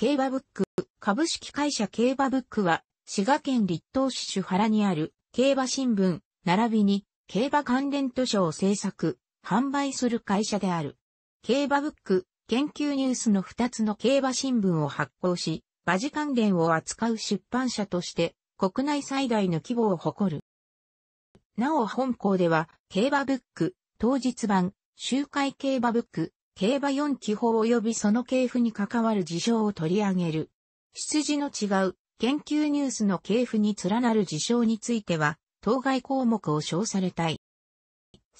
競馬ブック、株式会社競馬ブックは、滋賀県立東市主原にある、競馬新聞、並びに、競馬関連図書を制作、販売する会社である。競馬ブック、研究ニュースの2つの競馬新聞を発行し、馬事関連を扱う出版社として、国内最大の規模を誇る。なお本校では、競馬ブック、当日版、周回競馬ブック、競馬4基法及びその系譜に関わる事象を取り上げる。出自の違う研究ニュースの系譜に連なる事象については、当該項目を称されたい。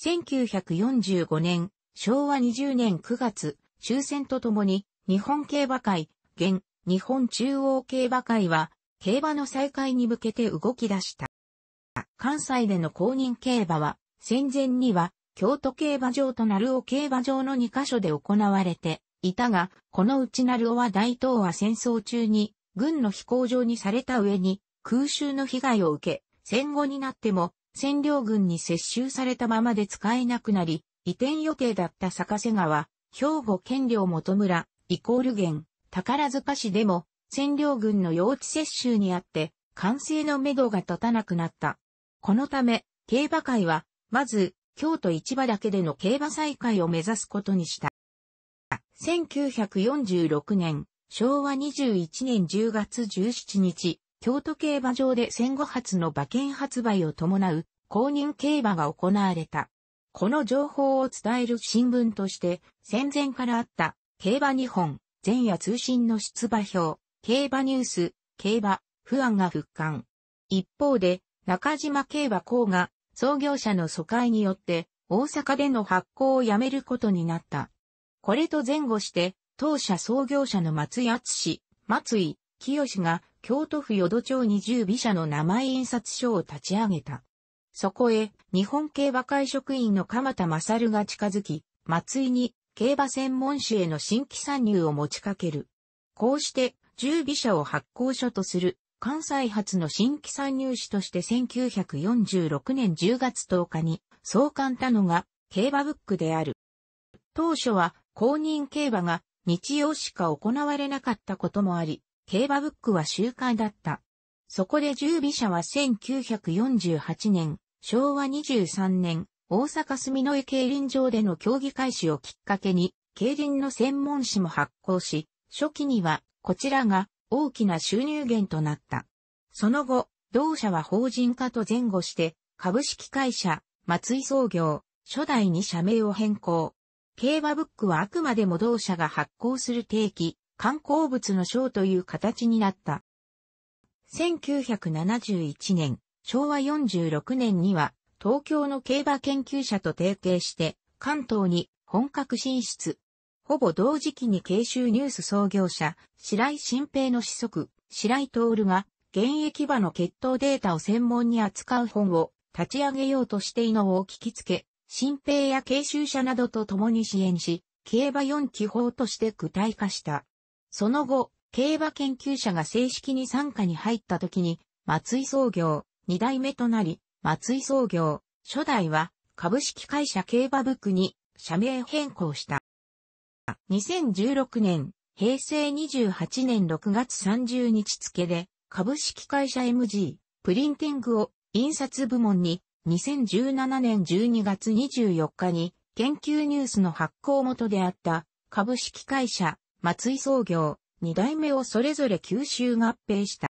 1945年、昭和20年9月、終戦とともに、日本競馬会、現、日本中央競馬会は、競馬の再開に向けて動き出した。関西での公認競馬は、戦前には、京都競馬場と鳴尾競馬場の2カ所で行われていたが、このうち鳴尾は大東亜戦争中に軍の飛行場にされた上に空襲の被害を受け、戦後になっても占領軍に接収されたままで使えなくなり、移転予定だった坂瀬川、兵庫県領元村、イコール源、宝塚市でも占領軍の用地接収にあって、完成の目処が立たなくなった。このため、競馬会は、まず、京都市場だけでの競馬再開を目指すことにした。1946年、昭和21年10月17日、京都競馬場で戦後初の馬券発売を伴う公認競馬が行われた。この情報を伝える新聞として、戦前からあった競馬日本、前夜通信の出馬表、競馬ニュース、競馬、不安が復刊。一方で、中島競馬校が創業者の疎開によって、大阪での発行をやめることになった。これと前後して、当社創業者の松井淳、松井清が京都府淀町に十尾社の名前印刷所を立ち上げた。そこへ、日本競馬会職員の鎌田勝が近づき、松井に競馬専門誌への新規参入を持ちかける。こうして、十尾社を発行所とする関西発の新規参入士として1946年10月10日に創刊たのが競馬ブックである。当初は公認競馬が日曜しか行われなかったこともあり、競馬ブックは集会だった。そこで十尾社は1948年、昭和23年、大阪住の江競輪場での競技開始をきっかけに、競輪の専門誌も発行し、初期にはこちらが大きな収入源となった。その後、同社は法人化と前後して、株式会社、松井創業、初代に社名を変更。競馬ブックはあくまでも同社が発行する定期、観光物の賞という形になった。1971年、昭和46年には、東京の競馬研究者と提携して、関東に本格進出。ほぼ同時期に慶州ニュース創業者、白井新平の子息、白井徹が、現役場の血統データを専門に扱う本を立ち上げようとして伊野を聞きつけ、新兵や慶州者などと共に支援し、競馬4基法として具体化した。その後、競馬研究者が正式に参加に入った時に、松井創業、二代目となり、松井創業、初代は株式会社競馬ブックに社名変更した。2016年、平成28年6月30日付で、株式会社 MG、プリンティングを印刷部門に、2017年12月24日に、研究ニュースの発行元であった、株式会社、松井創業、二代目をそれぞれ吸収合併した。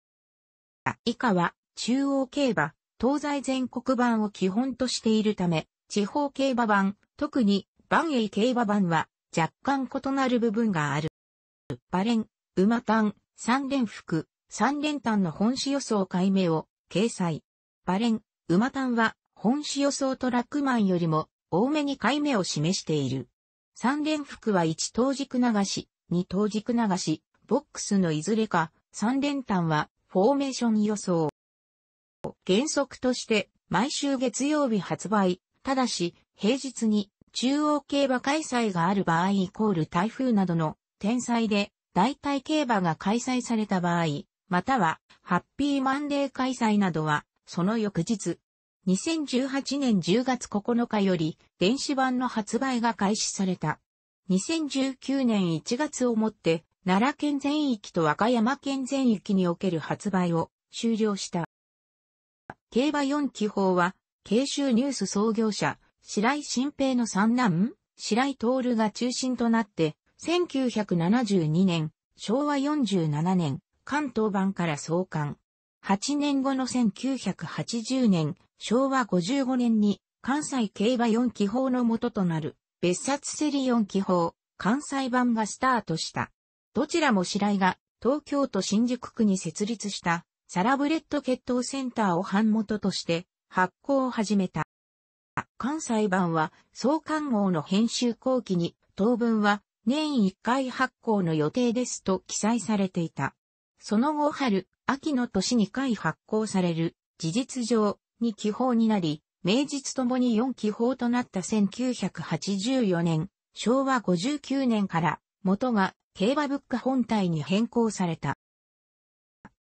以下は、中央競馬、東西全国版を基本としているため、地方競馬版、特に、万栄競馬版は、若干異なる部分がある。バレン、馬単、三連服、三連単の本誌予想解明を掲載。バレン、馬単は本誌予想とラックマンよりも多めに解明を示している。三連服は1等軸流し、2等軸流し、ボックスのいずれか、三連単はフォーメーション予想。原則として毎週月曜日発売、ただし平日に中央競馬開催がある場合イコール台風などの天災で代替競馬が開催された場合、またはハッピーマンデー開催などはその翌日、2018年10月9日より電子版の発売が開始された。2019年1月をもって奈良県全域と和歌山県全域における発売を終了した。競馬4期法は、慶州ニュース創業者、白井新平の三男、白井徹が中心となって、1972年、昭和47年、関東版から創刊。8年後の1980年、昭和55年に、関西競馬4期法の元となる、別冊セリ4期法、関西版がスタートした。どちらも白井が、東京都新宿区に設立した、サラブレッド決闘センターを版元として、発行を始めた。関西版は創刊号の編集後期に当分は年1回発行の予定ですと記載されていた。その後春、秋の年2回発行される事実上に気泡になり、名実ともに4気泡となった1984年、昭和59年から元が競馬物価本体に変更された。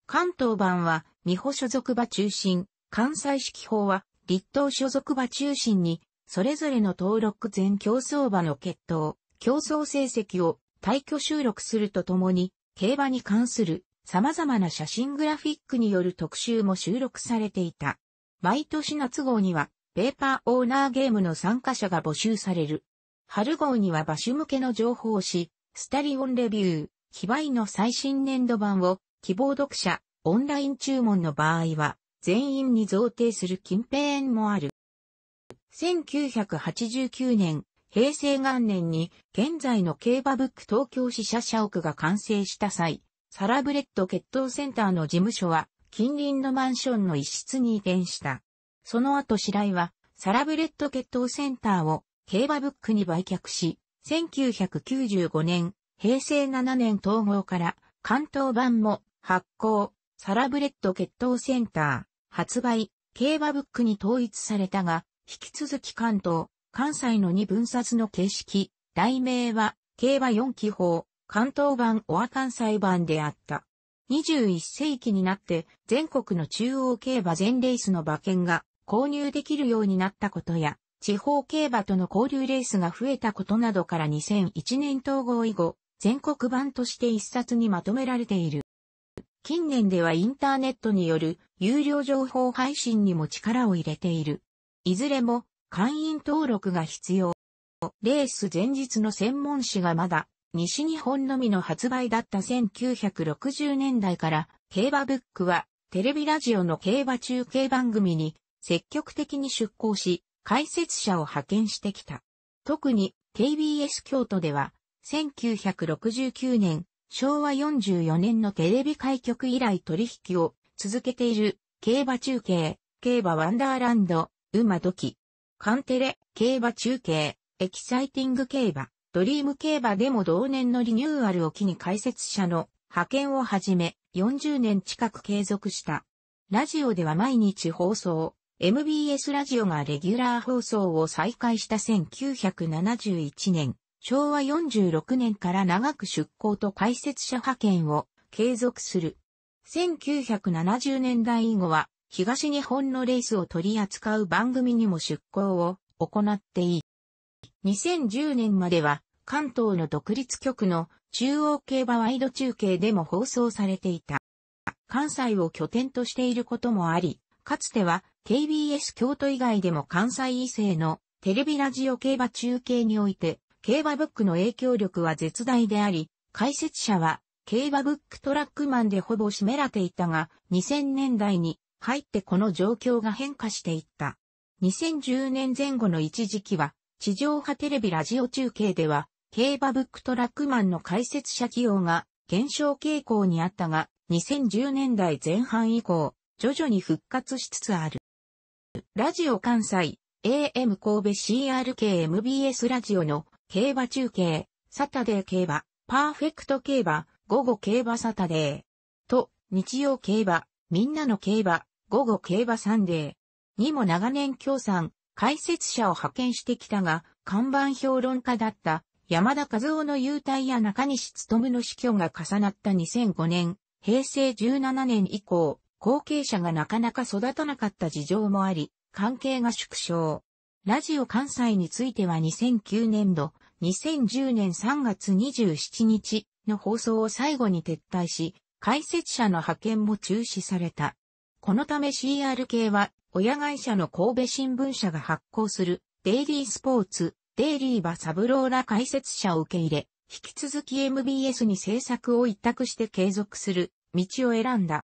関東版は、美保所属馬中心、関西式法は、立党所属馬中心に、それぞれの登録全競争馬の決闘、競争成績を退去収録するとともに、競馬に関する様々な写真グラフィックによる特集も収録されていた。毎年夏号には、ペーパーオーナーゲームの参加者が募集される。春号には馬種向けの情報誌、スタリオンレビュー、非売の最新年度版を希望読者、オンライン注文の場合は、全員に贈呈する近平園もある。1989年、平成元年に現在の競馬ブック東京支社社屋が完成した際、サラブレッド決闘センターの事務所は近隣のマンションの一室に移転した。その後白井はサラブレッド決闘センターを競馬ブックに売却し、1995年、平成7年統合から関東版も発行、サラブレッド決闘センター、発売、競馬ブックに統一されたが、引き続き関東、関西の2分冊の形式、題名は、競馬4期法、関東版オア関西版であった。21世紀になって全国の中央競馬全レースの馬券が購入できるようになったことや、地方競馬との交流レースが増えたことなどから2001年統合以後、全国版として一冊にまとめられている。近年ではインターネットによる有料情報配信にも力を入れている。いずれも会員登録が必要。レース前日の専門誌がまだ西日本のみの発売だった1960年代から競馬ブックはテレビラジオの競馬中継番組に積極的に出向し解説者を派遣してきた。特に KBS 京都では1969年昭和44年のテレビ開局以来取引を続けている、競馬中継、競馬ワンダーランド、馬時、カンテレ、競馬中継、エキサイティング競馬、ドリーム競馬でも同年のリニューアルを機に解説者の派遣をはじめ、40年近く継続した。ラジオでは毎日放送、MBS ラジオがレギュラー放送を再開した1971年、昭和46年から長く出向と解説者派遣を継続する。1970年代以後は、東日本のレースを取り扱う番組にも出向を行っていい。2010年までは、関東の独立局の中央競馬ワイド中継でも放送されていた。関西を拠点としていることもあり、かつては KBS 京都以外でも関西異性のテレビラジオ競馬中継において、競馬ブックの影響力は絶大であり、解説者は競馬ブックトラックマンでほぼ占められていたが、2000年代に入ってこの状況が変化していった。2010年前後の一時期は、地上波テレビラジオ中継では、競馬ブックトラックマンの解説者起用が減少傾向にあったが、2010年代前半以降、徐々に復活しつつある。ラジオ関西、AM 神戸 CRK MBS ラジオの競馬中継、サタデー競馬、パーフェクト競馬、午後競馬サタデー。と、日曜競馬、みんなの競馬、午後競馬サンデー。にも長年協賛、解説者を派遣してきたが、看板評論家だった山田和夫の優待や中西務の死去が重なった2005年、平成17年以降、後継者がなかなか育たなかった事情もあり、関係が縮小。ラジオ関西については2009年度、2010年3月27日、の放送を最後に撤退し、解説者の派遣も中止された。このため CRK は、親会社の神戸新聞社が発行する、デイリースポーツ、デイリーバサブローラ解説者を受け入れ、引き続き MBS に制作を一択して継続する道を選んだ。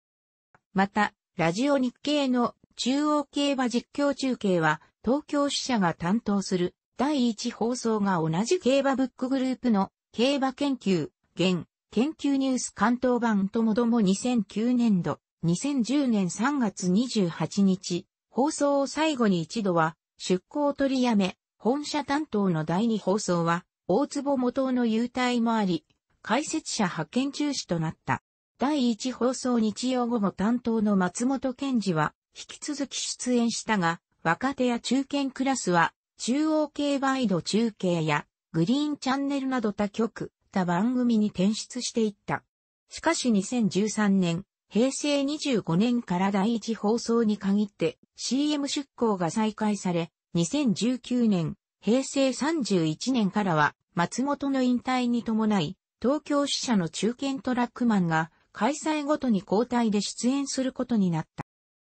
また、ラジオ日経の中央競馬実況中継は、東京支社が担当する第一放送が同じ競馬ブックグループの競馬研究現、研究ニュース関東版ともども2009年度、2010年3月28日、放送を最後に一度は、出向取りやめ、本社担当の第二放送は、大坪元の優待もあり、解説者派遣中止となった。第一放送日曜午後担当の松本健二は、引き続き出演したが、若手や中堅クラスは、中央系バイド中継や、グリーンチャンネルなど他局、った番組に転出していった。しかし2013年、平成25年から第一放送に限って CM 出稿が再開され、2019年、平成31年からは松本の引退に伴い、東京支社の中堅トラックマンが開催ごとに交代で出演することになっ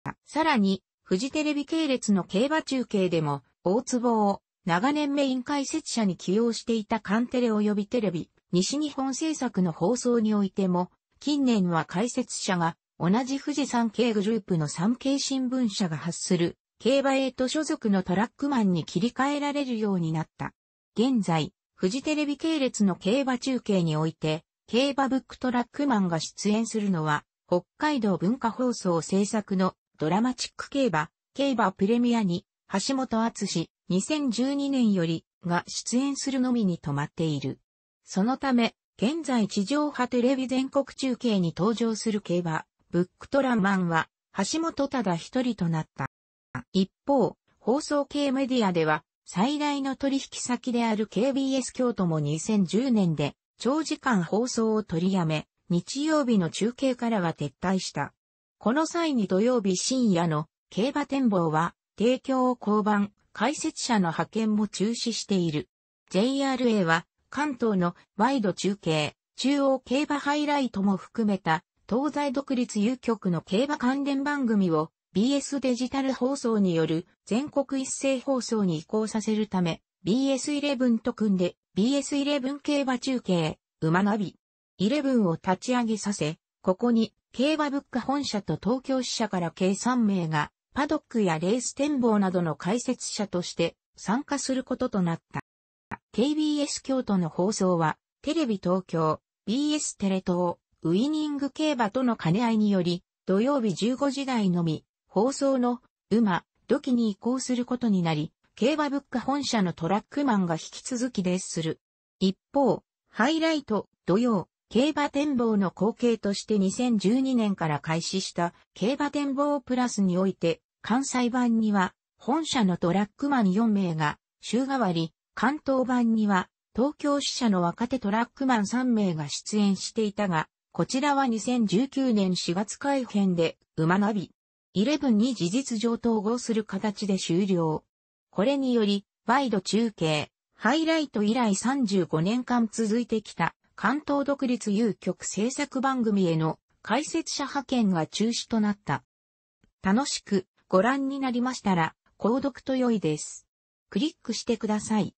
た。さらに、フジテレビ系列の競馬中継でも、大坪を長年メイン解説者に起用していたカンテレ及びテレビ、西日本製作の放送においても、近年は解説者が同じ富士山系グループの産経新聞社が発する競馬エイト所属のトラックマンに切り替えられるようになった。現在、富士テレビ系列の競馬中継において、競馬ブックトラックマンが出演するのは、北海道文化放送制作のドラマチック競馬、競馬プレミアに、橋本厚志、2012年よりが出演するのみに止まっている。そのため、現在地上波テレビ全国中継に登場する競馬、ブックトラマンは、橋本ただ一人となった。一方、放送系メディアでは、最大の取引先である KBS 京都も2010年で、長時間放送を取りやめ、日曜日の中継からは撤退した。この際に土曜日深夜の競馬展望は、提供を降板、解説者の派遣も中止している。JRA は、関東のワイド中継、中央競馬ハイライトも含めた、東西独立有局の競馬関連番組を BS デジタル放送による全国一斉放送に移行させるため、BS11 と組んで BS11 競馬中継、馬ナビ、11を立ち上げさせ、ここに競馬物価本社と東京支社から計3名が、パドックやレース展望などの解説者として参加することとなった。KBS 京都の放送は、テレビ東京、BS テレ東、ウイニング競馬との兼ね合いにより、土曜日15時台のみ、放送の、馬、土器に移行することになり、競馬物価本社のトラックマンが引き続きですする。一方、ハイライト、土曜、競馬展望の後継として2012年から開始した競馬展望プラスにおいて、関西版には、本社のトラックマン4名が、週替わり、関東版には、東京支社の若手トラックマン3名が出演していたが、こちらは2019年4月改編で、馬ナビ、11に事実上統合する形で終了。これにより、ワイド中継、ハイライト以来35年間続いてきた関東独立有局制作番組への解説者派遣が中止となった。楽しくご覧になりましたら、購読と良いです。クリックしてください。